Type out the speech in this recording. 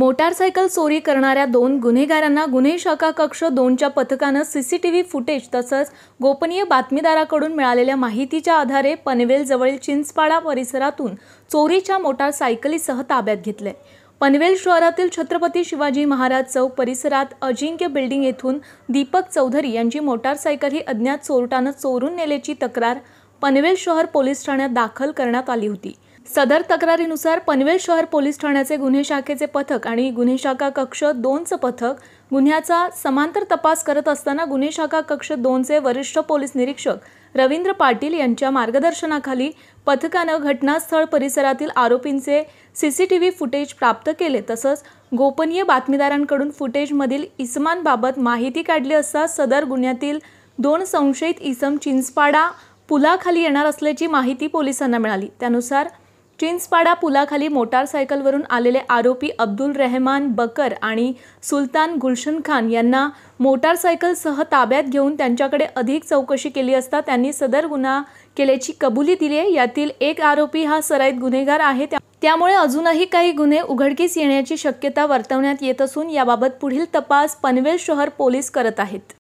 motorcycle चोरी करणाऱ्या दोन गुन्हेगारांना गुन्हे शाखा कक्ष दोनच्या पथकानं C C T V footage तसंच गोपनीय बातमीदाराकडून मिळालेल्या माहितीच्या आधारे पनवेलजवळील चिंचपाडा परिसरातून चोरीच्या मोटारसायकलीसह ताब्यात घेतले पनवेल शहरातील छत्रपती शिवाजी महाराज चौक परिसरात अजिंक्य बिल्डिंग येथून दीपक चौधरी यांची मोटारसायकल ही अज्ञात चोरटानं चोरून नेल्याची तक्रार पनवेल शहर पोलीस ठाण्यात दाखल करण्यात आली होती सदर तक्रारीनुसार पनवेल शहर पोलीस ठाण्याचे गुन्हे शाखेचे पथक आणि गुन्हे शाखा कक्ष दोनचं पथक गुन्ह्याचा समांतर तपास करत असताना गुन्हे शाखा कक्ष दोनचे वरिष्ठ पोलीस निरीक्षक रवींद्र पाटील यांच्या मार्गदर्शनाखाली पथकानं घटनास्थळ परिसरातील आरोपींचे सी सी व्ही फुटेज प्राप्त केले तसंच गोपनीय बातमीदारांकडून फुटेजमधील इसमांबाबत माहिती काढली असता सदर गुन्ह्यातील दोन संशयित इसम चिंचपाडा पुलाखाली येणार असल्याची माहिती पोलिसांना मिळाली त्यानुसार चिंचपाडा पुलाखाली मोटारसायकलवरून आलेले आरोपी अब्दुल रेहमान बकर आणि सुलतान गुलशन खान यांना मोटारसायकलसह ताब्यात घेऊन त्यांच्याकडे अधिक चौकशी केली असता त्यांनी सदर गुन्हा केल्याची कबुली दिली आहे यातील एक आरोपी हा सराईत गुन्हेगार आहे त्यामुळे अजूनही काही गुन्हे उघडकीस येण्याची शक्यता वर्तवण्यात येत असून याबाबत पुढील तपास पनवेल शहर पोलीस करत आहेत